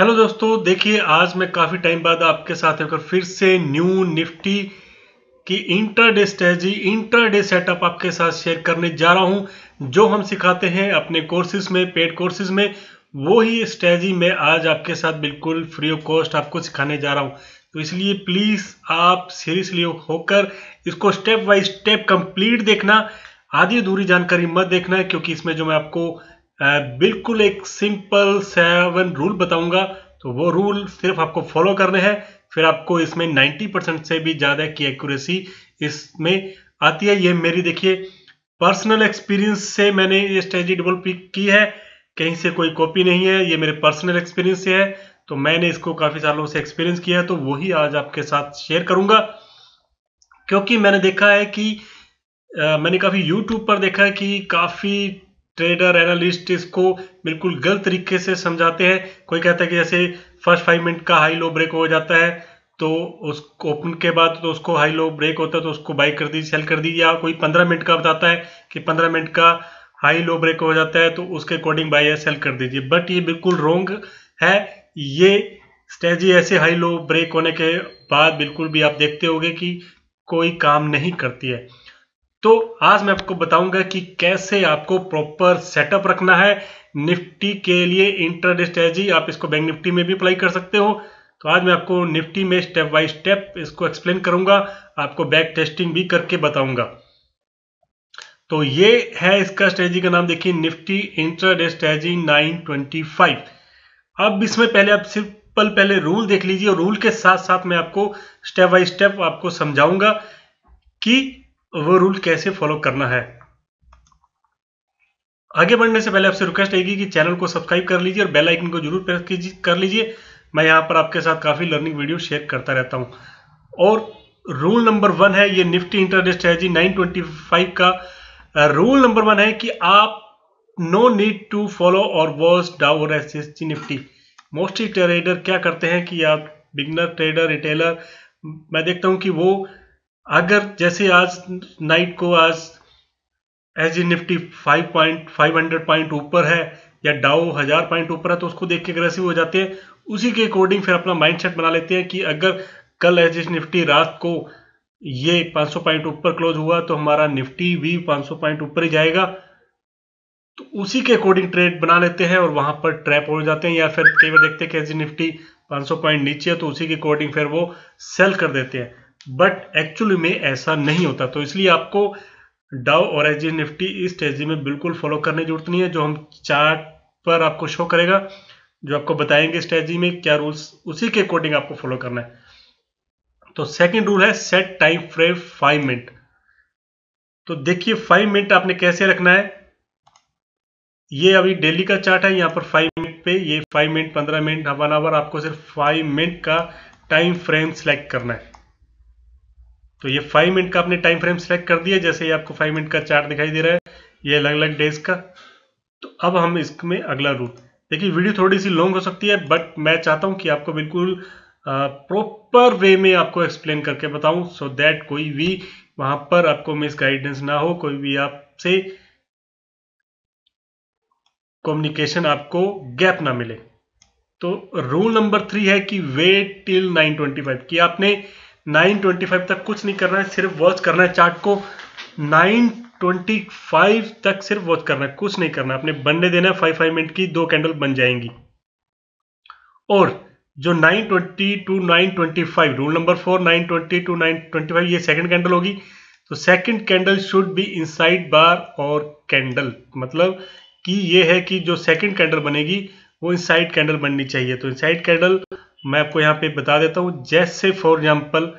hello दोस्तों देखिए आज मैं काफ़ी टाइम बाद आपके साथ होकर फिर से न्यू निफ्टी की इंटरडे इंटर इंटरडे सेटअप आपके साथ शेयर करने जा रहा हूं जो हम सिखाते हैं अपने कोर्सेज में पेड कोर्सेज में वो ही स्ट्रेजी मैं आज आपके साथ बिल्कुल फ्री ऑफ कॉस्ट आपको सिखाने जा रहा हूं तो इसलिए प्लीज़ आप सीरियसली होकर इसको स्टेप बाई स्टेप कंप्लीट देखना आधी अधूरी जानकारी मत देखना क्योंकि इसमें जो मैं आपको बिल्कुल एक सिंपल सेवन रूल बताऊंगा तो वो रूल सिर्फ आपको फॉलो करने हैं फिर आपको इसमें 90 परसेंट से भी ज़्यादा की एक्यूरेसी इसमें आती है ये मेरी देखिए पर्सनल एक्सपीरियंस से मैंने ये स्ट्रेटी डबल पिक की है कहीं से कोई कॉपी नहीं है ये मेरे पर्सनल एक्सपीरियंस से है तो मैंने इसको काफ़ी सालों से एक्सपीरियंस किया है तो वही आज आपके साथ शेयर करूंगा क्योंकि मैंने देखा है कि आ, मैंने काफ़ी यूट्यूब पर देखा है कि काफ़ी ट्रेडर एनालिस्ट इसको बिल्कुल गलत तरीके से समझाते हैं कोई कहता है कि जैसे फर्स्ट फाइव मिनट का हाई लो ब्रेक हो जाता है तो उस ओपन के बाद तो उसको हाई लो ब्रेक होता है तो उसको बाई कर दी सेल कर दी या कोई पंद्रह मिनट का बताता है कि पंद्रह मिनट का हाई लो ब्रेक हो जाता है तो उसके अकॉर्डिंग बाई या सेल कर दीजिए बट ये बिल्कुल रॉन्ग है ये स्ट्रेजी ऐसे हाई लो ब्रेक होने के बाद बिल्कुल भी आप देखते होगे कि कोई काम नहीं करती है तो आज मैं आपको बताऊंगा कि कैसे आपको प्रॉपर सेटअप रखना है निफ्टी के लिए इंटरडे स्ट्रेजी आप इसको बैंक निफ्टी में भी अप्लाई कर सकते हो तो आज मैं आपको निफ्टी में स्टेप बाय स्टेप इसको एक्सप्लेन करूंगा आपको बैक टेस्टिंग भी करके बताऊंगा तो ये है इसका स्ट्रेजी का नाम देखिए निफ्टी इंटरडे स्ट्रेजी 925 अब इसमें पहले आप सिंपल पहले रूल देख लीजिए और रूल के साथ साथ मैं आपको स्टेप बाय स्टेप आपको समझाऊंगा कि वो रूल कैसे फॉलो करना है आगे बढ़ने से पहले आपसे रिक्वेस्ट रहेगी कि चैनल को सब्सक्राइब कर लीजिए और बेल आइकन को जरूर प्रेस कर लीजिए मैं यहां पर आपके साथ काफ़ी लर्निंग वीडियो शेयर करता रहता हूं और रूल नंबर वन है ये निफ्टी इंटरडेस्ट है जी 925 का रूल नंबर वन है कि आप नो नीड टू फॉलो और watch down Nifty mostly trader क्या करते हैं कि आप बिगनर ट्रेडर रिटेलर मैं देखता हूं कि वो अगर जैसे आज नाइट को आज जी Nifty five point five hundred point ऊपर है या डाओ हजार पॉइंट ऊपर है तो उसको देख के अग्रेसिव हो जाते हैं उसी के अकॉर्डिंग फिर अपना माइंडसेट बना लेते हैं कि अगर कल एच निफ्टी रात को ये 500 पॉइंट ऊपर क्लोज हुआ तो हमारा निफ्टी भी 500 पॉइंट ऊपर ही जाएगा तो उसी के अकॉर्डिंग ट्रेड बना लेते हैं और वहां पर ट्रैप हो जाते हैं या फिर कई बार देखते हैं कि एच निफ्टी 500 पॉइंट नीचे है तो उसी के अकॉर्डिंग फिर वो सेल कर देते हैं बट एक्चुअली में ऐसा नहीं होता तो इसलिए आपको डाउ और एच निफ्टी इस स्ट्रेजी में बिल्कुल फॉलो करने की जरूरत नहीं है जो हम चार्ट पर आपको शो करेगा जो आपको बताएंगे स्ट्रेटी में क्या रूल्स उसी के अकॉर्डिंग आपको फॉलो करना है तो सेकंड रूल है set time frame five minute तो देखिए फाइव मिनट आपने कैसे रखना है ये अभी डेली का चार्ट है यहाँ पर फाइव मिनट पे ये फाइव मिनट पंद्रह मिनट वन आवर आपको सिर्फ फाइव मिनट का टाइम फ्रेम सेलेक्ट करना है तो ये फाइव मिनट का आपने टाइम फ्रेम सेलेक्ट कर दिया जैसे ही आपको फाइव मिनट का चार्ट दिखाई दे रहा है ये अलग अलग डेज का तो अब हम इसमें अगला रूट देखिए वीडियो थोड़ी सी लॉन्ग हो सकती है बट मैं चाहता हूं कि आपको बिल्कुल प्रॉपर वे में आपको एक्सप्लेन करके बताऊं सो so दैट कोई भी वहां पर आपको मिस गाइडेंस ना हो कोई भी आपसे कम्युनिकेशन आपको गैप ना मिले तो रूल नंबर थ्री है कि वेट टिल 925 कि आपने 925 तक कुछ नहीं करना है सिर्फ वॉच करना है चार्ट को 925 तक सिर्फ वॉच करना है कुछ नहीं करना अपने बनने देना है फाइव फाइव मिनट की दो कैंडल बन जाएंगी और जो 920 to 925 rule number four 920 to 925 ये सेकंड कैंडल होगी तो second candle should be inside bar और कैंडल मतलब कि ये है कि जो सेकंड कैंडल बनेगी वो इनसाइड कैंडल बननी चाहिए तो इनसाइड कैंडल मैं आपको यहाँ पे बता देता हूँ जैसे फॉर एग्जाम्पल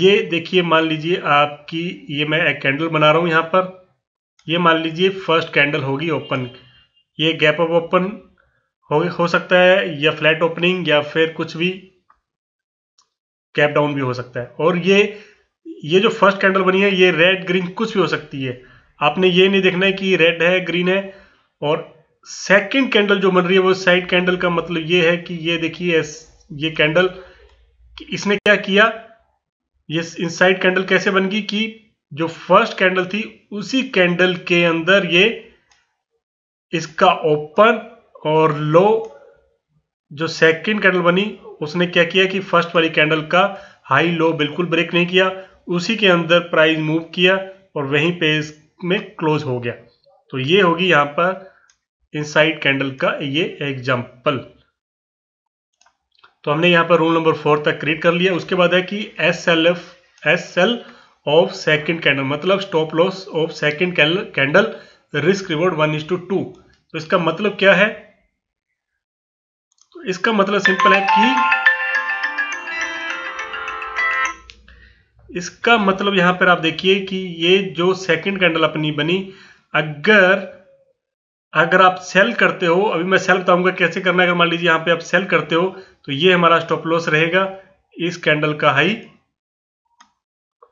ये देखिए मान लीजिए आपकी ये मैं एक कैंडल बना रहा हूँ यहाँ पर ये मान लीजिए फर्स्ट कैंडल होगी ओपन ये गैप ऑफ ओपन हो हो सकता है या फ्लैट ओपनिंग या फिर कुछ भी कैप डाउन भी हो सकता है और ये ये जो फर्स्ट कैंडल बनी है ये रेड ग्रीन कुछ भी हो सकती है आपने ये नहीं देखना है कि रेड है ग्रीन है और सेकंड कैंडल जो बन रही है वो साइड कैंडल का मतलब ये है कि ये देखिए ये कैंडल इसने क्या किया ये इनसाइड कैंडल कैसे बन गई कि जो फर्स्ट कैंडल थी उसी कैंडल के अंदर ये इसका ओपन और लो जो सेकंड कैंडल बनी उसने क्या किया कि फर्स्ट वाली कैंडल का हाई लो बिल्कुल ब्रेक नहीं किया उसी के अंदर प्राइस मूव किया और वहीं पे में क्लोज हो गया तो ये होगी यहां पर इनसाइड कैंडल का ये एग्जाम्पल तो हमने यहां पर रूल नंबर फोर तक क्रिएट कर लिया उसके बाद है कि S L F S L of second candle मतलब stop loss of second candle risk reward one is to two तो इसका मतलब क्या है तो इसका मतलब सिंपल है कि इसका मतलब यहां पर आप देखिए कि ये जो सेकंड कैंडल अपनी बनी अगर अगर आप सेल करते हो अभी मैं सेल बताऊंगा कैसे करना है अगर मान लीजिए यहाँ पे आप सेल करते हो तो ये हमारा स्टॉप लॉस रहेगा इस कैंडल का हाई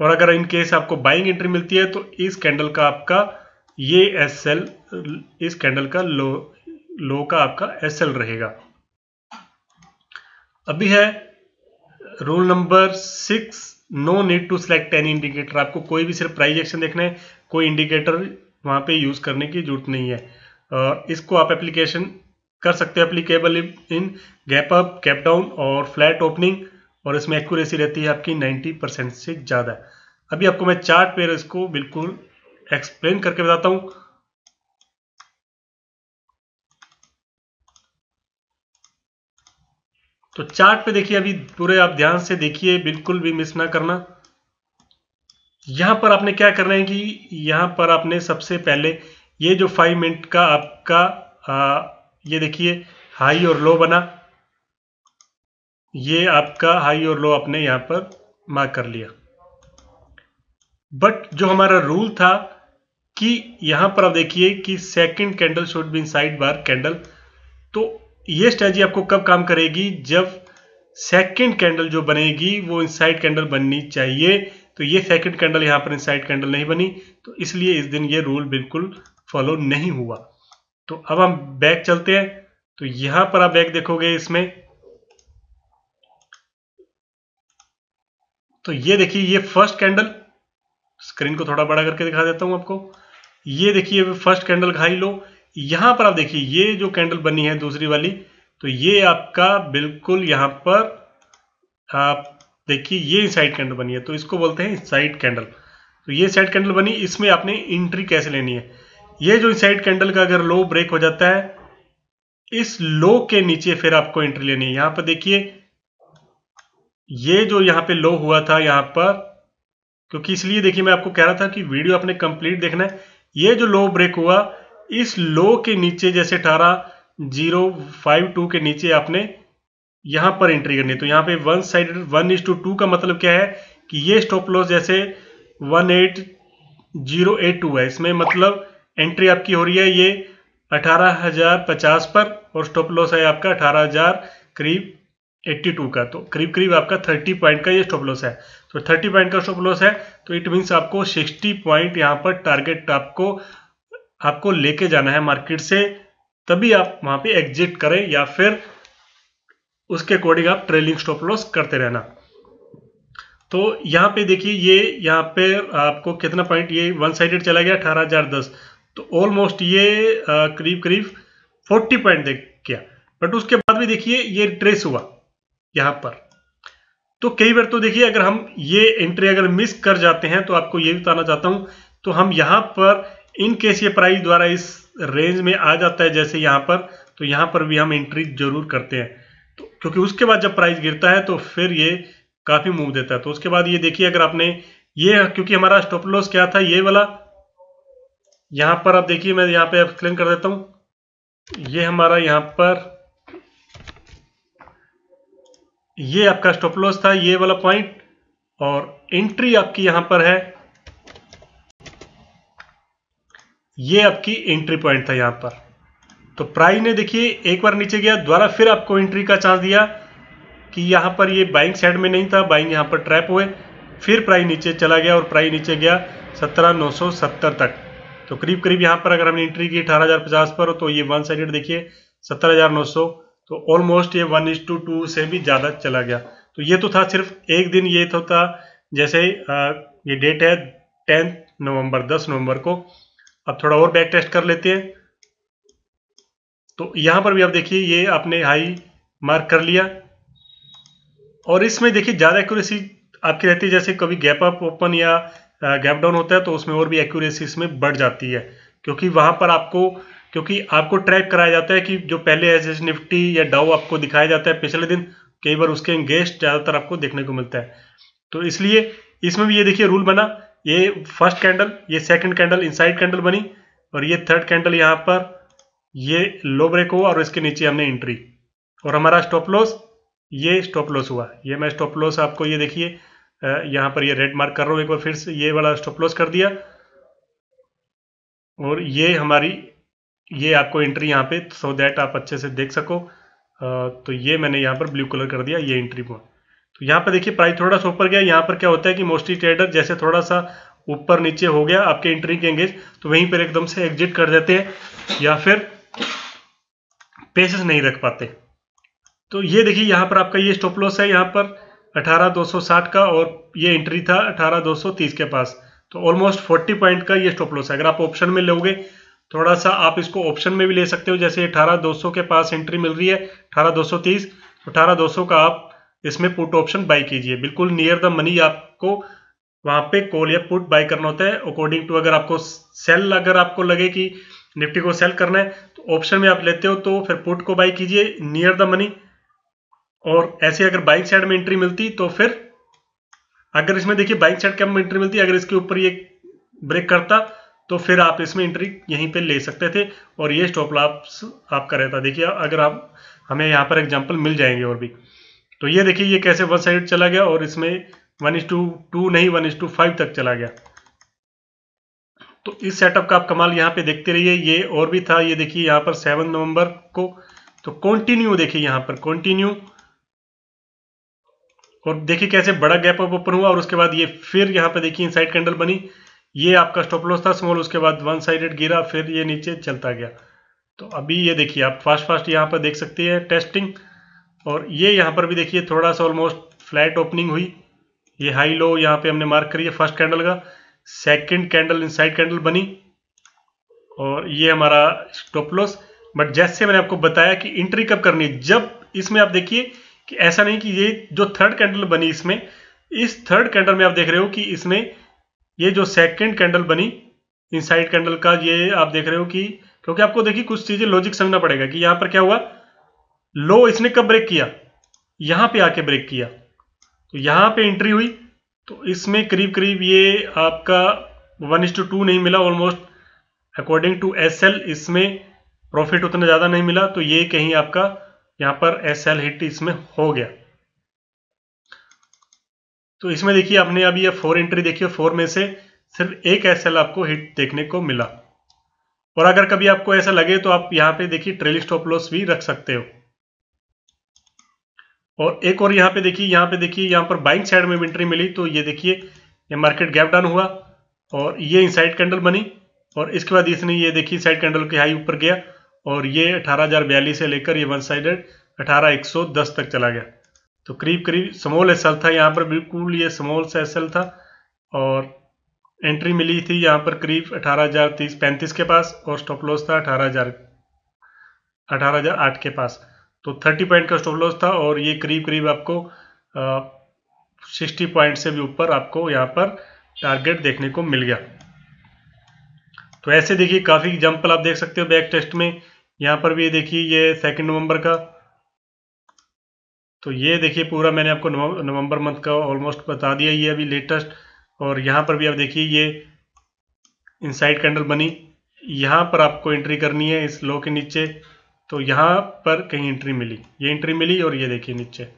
और अगर इन केस आपको बाइंग एंट्री मिलती है तो इस कैंडल का आपका ये एस एल इस कैंडल का लो लो का आपका एस एल रहेगा अभी है rule number six no need to select any indicator आपको कोई भी सिर्फ प्राइज एक्शन देखना है कोई इंडिकेटर वहां पे यूज करने की जरूरत नहीं है इसको आप एप्लीकेशन कर सकते हैं applicable in gap up gap down और फ्लैट ओपनिंग और इसमें एक्यूरेसी रहती है आपकी 90 परसेंट से ज़्यादा अभी आपको मैं चार्ट पेयर इसको बिल्कुल एक्सप्लेन करके बताता हूँ तो चार्ट पे देखिए अभी पूरे आप ध्यान से देखिए बिल्कुल भी मिस ना करना यहां पर आपने क्या करना है कि यहां पर आपने सबसे पहले ये जो फाइव मिनट का आपका आ, ये देखिए हाई और लो बना ये आपका हाई और लो आपने यहाँ पर मार्क कर लिया बट जो हमारा रूल था कि यहां पर आप देखिए कि second candle should be inside bar candle तो ये स्ट्रेटजी आपको कब काम करेगी जब सेकंड कैंडल जो बनेगी वो इनसाइड कैंडल बननी चाहिए तो ये सेकंड कैंडल यहां पर इनसाइड कैंडल नहीं बनी तो इसलिए इस दिन ये रूल बिल्कुल फॉलो नहीं हुआ तो अब हम बैक चलते हैं तो यहां पर आप बैक देखोगे इसमें तो ये देखिए ये फर्स्ट कैंडल स्क्रीन को थोड़ा बड़ा करके दिखा देता हूं आपको ये देखिए फर्स्ट कैंडल खाई लो यहां पर आप देखिए ये जो कैंडल बनी है दूसरी वाली तो ये आपका बिल्कुल यहां पर आप देखिए ये साइड कैंडल बनी है तो इसको बोलते हैं साइड कैंडल तो ये साइड कैंडल बनी इसमें आपने एंट्री कैसे लेनी है ये जो इंसाइड कैंडल का अगर लो ब्रेक हो जाता है इस लो के नीचे फिर आपको एंट्री लेनी है यहां पर देखिए ये जो यहां पे लो हुआ था यहां पर क्योंकि इसलिए देखिए मैं आपको कह रहा था कि वीडियो आपने कंप्लीट देखना है ये जो लो ब्रेक हुआ इस लो के नीचे जैसे अठारह जीरो फाइव टू के नीचे आपने यहां पर एंट्री करनी है तो यहां पे one side one is to two का मतलब क्या है कि ये स्टॉप लॉस जैसे one eight zero eight two है इसमें मतलब एंट्री आपकी हो रही है ये 18,050 पर और स्टॉप लॉस है आपका 18,000 करीब 82 का तो करीब करीब आपका 30 पॉइंट का ये स्टॉप लॉस है तो 30 पॉइंट का स्टॉप लॉस है तो इट मीन्स आपको 60 पॉइंट यहाँ पर टारगेट आपको आपको लेके जाना है मार्केट से तभी आप वहां पे एग्जिट करें या फिर उसके अकॉर्डिंग आप ट्रेलिंग स्टॉप लॉस करते रहना तो यहाँ पे देखिए ये यहाँ पे आपको कितना पॉइंट ये वन साइडेड चला गया अठारह हजार दस तो ऑलमोस्ट ये करीब करीब 40 पॉइंट देख गया बट उसके बाद भी देखिए ये ट्रेस हुआ यहां पर तो कई बार तो देखिए अगर हम ये एंट्री अगर मिस कर जाते हैं तो आपको ये बताना चाहता हूं तो हम यहां पर इन केस ये प्राइस द्वारा इस रेंज में आ जाता है जैसे यहां पर तो यहां पर भी हम एंट्री जरूर करते हैं तो क्योंकि उसके बाद जब प्राइस गिरता है तो फिर ये काफ़ी मूव देता है तो उसके बाद ये देखिए अगर आपने ये क्योंकि हमारा स्टॉप लॉस क्या था ये वाला यहां पर आप देखिए मैं यहां पे क्लिक कर देता हूं ये हमारा यहां पर ये आपका स्टॉप लॉस था ये वाला पॉइंट और एंट्री आपकी यहां पर है ये आपकी एंट्री पॉइंट था यहां पर तो प्राइस ने देखिए एक बार नीचे गया द्वारा फिर आपको एंट्री का चांस दिया कि यहां पर ये बाइंग साइड में नहीं था बाइंग यहां पर ट्रैप हुए फिर प्राइस नीचे चला गया और प्राइस नीचे गया सत्रह तक तो करीब करीब यहाँ पर अगर हमने एंट्री की अठारह पर तो ये वन साइडेड देखिए सत्रह तो ऑलमोस्ट ये वन इज टू टू से भी ज़्यादा चला गया तो ये तो था सिर्फ एक दिन ये तो था जैसे ये डेट है टेंथ नवंबर 10 नवंबर को अब थोड़ा और बैक टेस्ट कर लेते हैं तो यहाँ पर भी आप देखिए ये आपने हाई मार्क कर लिया और इसमें देखिए ज़्यादा एक्यूरेसी आपकी रहती है जैसे कभी गैप अप ओपन या गैप डाउन होता है तो उसमें और भी एक्यूरेसी इसमें बढ़ जाती है क्योंकि वहां पर आपको क्योंकि आपको ट्रैक कराया जाता है कि जो पहले एस एस निफ्टी या डाउ आपको दिखाया जाता है पिछले दिन कई बार उसके एंगेस्ट ज़्यादातर आपको देखने को मिलता है तो इसलिए इसमें भी ये देखिए रूल बना ये फर्स्ट कैंडल ये सेकंड कैंडल इनसाइड कैंडल बनी और ये थर्ड कैंडल यहाँ पर ये लो ब्रेक हुआ और इसके नीचे हमने एंट्री और हमारा स्टॉप लॉस ये स्टॉप लॉस हुआ ये मैं स्टॉप लॉस आपको ये देखिए यहाँ पर ये रेड मार्क कर रहा हूं एक बार फिर से ये वाला स्टॉप लॉस कर दिया और ये हमारी ये आपको एंट्री यहाँ पे सो दैट आप अच्छे से देख सको तो ये मैंने यहाँ पर ब्लू कलर कर दिया ये एंट्री पॉइंट तो यहाँ पर देखिए प्राइस थोड़ा सा ऊपर गया यहाँ पर क्या होता है कि मोस्टली ट्रेडर जैसे थोड़ा सा ऊपर नीचे हो गया आपके एंट्री के एंगेज तो वहीं पर एकदम से एग्जिट कर देते हैं या फिर पेसेस नहीं रख पाते तो ये देखिए यहाँ पर आपका ये स्टॉप लॉस है यहाँ पर 18260 का और ये एंट्री था 18230 के पास तो ऑलमोस्ट 40 पॉइंट का ये स्टॉप लॉस है अगर आप ऑप्शन में लोगे थोड़ा सा आप इसको ऑप्शन में भी ले सकते हो जैसे 18200 के पास एंट्री मिल रही है 18230 18200 का आप इसमें पुट ऑप्शन बाई कीजिए बिल्कुल नियर द मनी आपको वहां पे कॉल या पुट बाई करना होता है अकॉर्डिंग टू अगर आपको सेल अगर आपको लगे कि निफ्टी को सेल करना है तो ऑप्शन में आप लेते हो तो फिर पुट को बाई कीजिए नियर द मनी और ऐसे अगर बाइक साइड में एंट्री मिलती तो फिर अगर इसमें देखिए बाइक साइड में एंट्री मिलती अगर इसके ऊपर ये ब्रेक करता तो फिर आप इसमें एंट्री यहीं पे ले सकते थे और ये स्टॉप लॉस आपका रहता देखिए अगर आप हमें यहाँ पर एग्जाम्पल मिल जाएंगे और भी तो ये देखिए ये कैसे वन साइड चला गया और इसमें वन इज टू टू नहीं वन इज टू फाइव तक चला गया तो इस सेटअप का आप कमाल यहाँ पे देखते रहिए ये और भी था ये देखिए यहाँ पर सेवन नवंबर को तो कॉन्टिन्यू देखिए यहाँ पर कॉन्टिन्यू और देखिए कैसे बड़ा गैप अप ओपन हुआ और उसके बाद ये फिर यहाँ पे देखिए इन साइड कैंडल बनी ये आपका स्टॉप लॉस था स्मॉल उसके बाद वन साइडेड गिरा फिर ये नीचे चलता गया तो अभी ये देखिए आप फास्ट फास्ट यहाँ पर देख सकते हैं टेस्टिंग और ये यहाँ पर भी देखिए थोड़ा सा ऑलमोस्ट फ्लैट ओपनिंग हुई ये हाई लो यहाँ पे हमने मार्क करी है फर्स्ट कैंडल का सेकंड कैंडल इनसाइड कैंडल बनी और ये हमारा स्टॉप लॉस बट जैसे मैंने आपको बताया कि एंट्री कब करनी है जब इसमें आप देखिए कि ऐसा नहीं कि ये जो थर्ड कैंडल बनी इसमें इस थर्ड कैंडल में आप देख रहे हो कि इसमें ये जो सेकंड कैंडल बनी इनसाइड कैंडल का ये आप देख रहे हो कि क्योंकि आपको देखिए कुछ चीजें लॉजिक समझना पड़ेगा कि यहां पर क्या हुआ लो इसने कब ब्रेक किया यहां पे आके ब्रेक किया तो यहां पे एंट्री हुई तो इसमें करीब करीब ये आपका वन इज टू टू नहीं मिला ऑलमोस्ट अकॉर्डिंग टू एस इसमें प्रॉफिट उतना ज़्यादा नहीं मिला तो ये कहीं आपका यहां पर एस एल हिट इसमें हो गया तो इसमें देखिए आपने अभी यह फोर एंट्री देखी फोर में से सिर्फ एक एस एल आपको हिट देखने को मिला और अगर कभी आपको ऐसा लगे तो आप यहां पे देखिए ट्रेलिंग स्टॉप लॉस भी रख सकते हो और एक और यहां पे देखिए यहां पे देखिए यहां पर बाइंग साइड में एंट्री मिली तो ये देखिए ये मार्केट गैप डाउन हुआ और ये इनसाइड कैंडल बनी और इसके बाद इसने ये देखिए साइड कैंडल के हाई ऊपर गया और ये अठारह से लेकर ये वन साइडेड अठारह एक सौ दस तक चला गया तो करीब करीब समोल एसल था यहाँ पर बिल्कुल ये समोल से एसल था और एंट्री मिली थी यहाँ पर करीब अठारह हजार तीस पैंतीस के पास और स्टॉप लॉस था अठारह हजार अठारह हजार आठ के पास तो थर्टी पॉइंट का स्टॉप लॉस था और ये करीब करीब आपको सिक्सटी पॉइंट से भी ऊपर आपको यहाँ पर टारगेट देखने को मिल गया तो ऐसे देखिए काफ़ी एग्जाम्पल आप देख सकते हो बैक टेस्ट में यहाँ पर भी देखिए ये सेकेंड नवंबर का तो ये देखिए पूरा मैंने आपको नवंबर मंथ का ऑलमोस्ट बता दिया ये अभी लेटेस्ट और यहां पर भी आप देखिए ये इनसाइड कैंडल बनी यहाँ पर आपको एंट्री करनी है इस लो के नीचे तो यहां पर कहीं एंट्री मिली ये एंट्री मिली और ये देखिए नीचे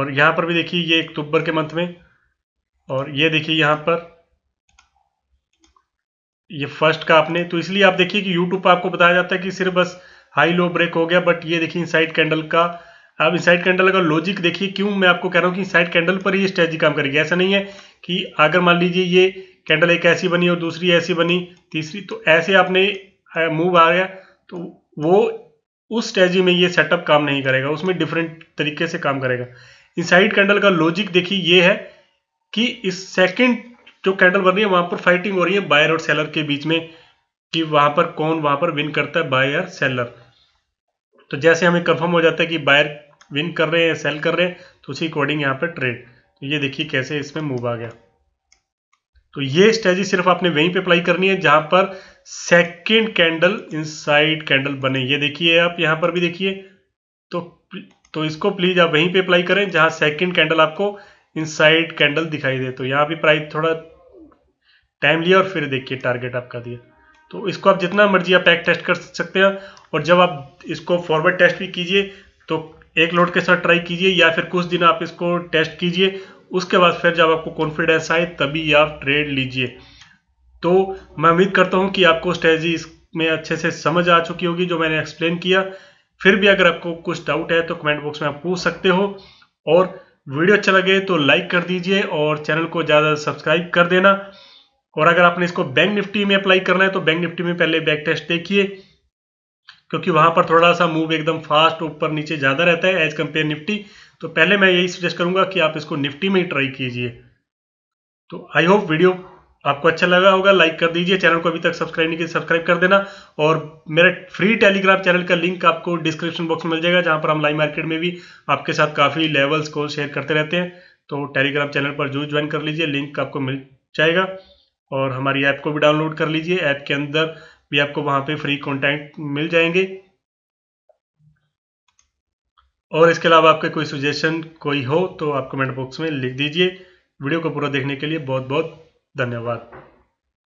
और यहां पर भी देखिए ये अक्टूबर के मंथ में और ये देखिए यहां पर ये फर्स्ट का आपने तो इसलिए आप देखिए कि यूट्यूब पर आपको बताया जाता है कि सिर्फ बस हाई लो ब्रेक हो गया बट ये देखिए इनसाइड कैंडल का अब इनसाइड कैंडल का लॉजिक देखिए क्यों मैं आपको कह रहा हूँ कि इनसाइड कैंडल पर ही स्ट्रेटजी काम करेगी ऐसा नहीं है कि अगर मान लीजिए ये कैंडल एक ऐसी बनी और दूसरी ऐसी बनी तीसरी तो ऐसे आपने मूव आ गया तो वो उस स्ट्रेटजी में ये सेटअप काम नहीं करेगा उसमें डिफरेंट तरीके से काम करेगा इनसाइड कैंडल का लॉजिक देखिए ये है कि इस सेकेंड जो कैंडल बन रही है वहां पर फाइटिंग हो रही है बायर और सेलर के बीच में कि वहां पर कौन वहां पर विन करता है बायर सेलर तो जैसे हमें कंफर्म हो जाता है कि बायर विन कर रहे हैं सेल कर रहे हैं तो उसी अकॉर्डिंग यहाँ पर ट्रेड तो ये देखिए कैसे इसमें मूव आ गया तो ये स्ट्रेजी सिर्फ आपने वहीं पे अप्लाई करनी है जहां पर सेकंड कैंडल इनसाइड कैंडल बने ये देखिए आप यहां पर भी देखिए तो तो इसको प्लीज आप वहीं पे अप्लाई करें जहां सेकंड कैंडल आपको इनसाइड कैंडल दिखाई दे तो यहाँ भी प्राइस थोड़ा टाइम लिया और फिर देखिए टारगेट आपका दिया तो इसको आप जितना मर्जी आप बैक टेस्ट कर सकते हैं और जब आप इसको फॉरवर्ड टेस्ट भी कीजिए तो एक लोड के साथ ट्राई कीजिए या फिर कुछ दिन आप इसको टेस्ट कीजिए उसके बाद फिर जब आपको कॉन्फिडेंस आए तभी आप ट्रेड लीजिए तो मैं उम्मीद करता हूँ कि आपको स्ट्रेटजी इसमें अच्छे से समझ आ चुकी होगी जो मैंने एक्सप्लेन किया फिर भी अगर आपको कुछ डाउट है तो कमेंट बॉक्स में आप पूछ सकते हो और वीडियो अच्छा लगे तो लाइक कर दीजिए और चैनल को ज़्यादा सब्सक्राइब कर देना और अगर आपने इसको बैंक निफ्टी में अप्लाई करना है तो बैंक निफ्टी में पहले बैक टेस्ट देखिए क्योंकि वहां पर थोड़ा सा मूव एकदम फास्ट ऊपर नीचे ज़्यादा रहता है एज कम्पेयर निफ्टी तो पहले मैं यही सजेस्ट करूंगा कि आप इसको निफ्टी में ही ट्राई कीजिए तो आई होप वीडियो आपको अच्छा लगा होगा लाइक कर दीजिए चैनल को अभी तक सब्सक्राइब नहीं किया तो सब्सक्राइब कर देना और मेरा फ्री टेलीग्राम चैनल का लिंक आपको डिस्क्रिप्शन बॉक्स में मिल जाएगा जहां पर हम लाइव मार्केट में भी आपके साथ काफ़ी लेवल्स को शेयर करते रहते हैं तो टेलीग्राम चैनल पर जो ज्वाइन कर लीजिए लिंक आपको मिल जाएगा और हमारी ऐप को भी डाउनलोड कर लीजिए ऐप के अंदर भी आपको वहाँ पर फ्री कॉन्टैक्ट मिल जाएंगे और इसके अलावा आपके कोई सुजेशन कोई हो तो आप कमेंट बॉक्स में लिख दीजिए वीडियो को पूरा देखने के लिए बहुत बहुत धन्यवाद